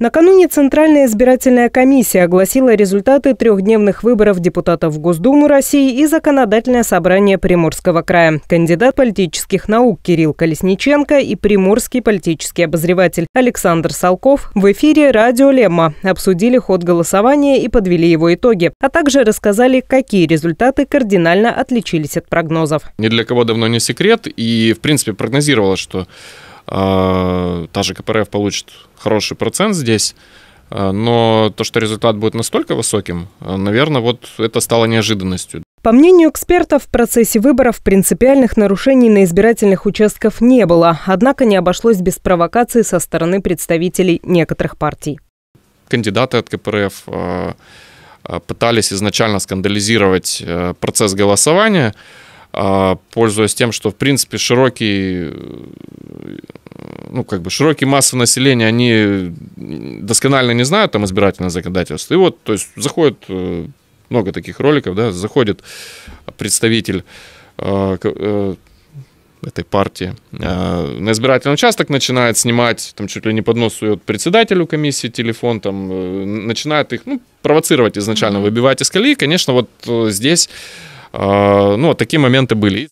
Накануне Центральная избирательная комиссия огласила результаты трехдневных выборов депутатов в Госдуму России и Законодательное собрание Приморского края. Кандидат политических наук Кирилл Колесниченко и приморский политический обозреватель Александр Салков в эфире «Радио Лемма» обсудили ход голосования и подвели его итоги, а также рассказали, какие результаты кардинально отличились от прогнозов. Ни для кого давно не секрет, и, в принципе, прогнозировалось, что а, та же КПРФ получит хороший процент здесь. А, но то, что результат будет настолько высоким, а, наверное, вот это стало неожиданностью. По мнению экспертов, в процессе выборов принципиальных нарушений на избирательных участках не было, однако не обошлось без провокаций со стороны представителей некоторых партий. Кандидаты от КПРФ пытались изначально скандализировать э, процесс голосования, пользуясь тем, что, в принципе, широкий ну, как бы широкие массы населения, они досконально не знают там избирательное законодательство. И вот, то есть, заходит э, много таких роликов, да, заходит представитель э, э, этой партии на избирательный участок, начинает снимать, там чуть ли не под нос сует председателю комиссии телефон, там, начинает их, ну, провоцировать изначально, mm-hmm. выбивать из колеи. Конечно, вот здесь, ну, такие моменты были.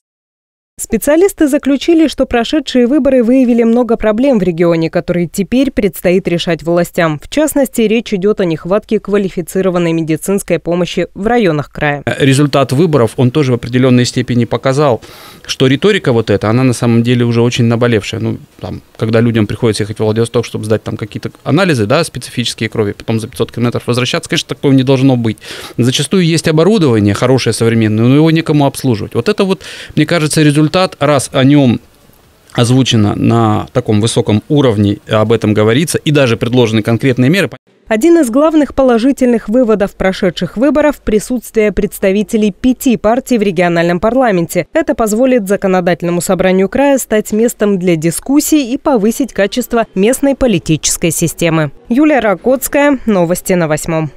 Специалисты заключили, что прошедшие выборы выявили много проблем в регионе, которые теперь предстоит решать властям. В частности, речь идет о нехватке квалифицированной медицинской помощи в районах края. Результат выборов, он тоже в определенной степени показал, что риторика вот эта, она на самом деле уже очень наболевшая. Ну, там, когда людям приходится ехать в Владивосток, чтобы сдать там какие-то анализы, да, специфические крови, потом за 500 километров возвращаться, конечно, такого не должно быть. Зачастую есть оборудование хорошее, современное, но его некому обслуживать. Вот это вот, мне кажется, результат результат, раз о нем озвучено на таком высоком уровне, об этом говорится, и даже предложены конкретные меры. Один из главных положительных выводов прошедших выборов – присутствие представителей пяти партий в региональном парламенте. Это позволит законодательному собранию края стать местом для дискуссий и повысить качество местной политической системы. Юлия Ракотская, новости на восьмом.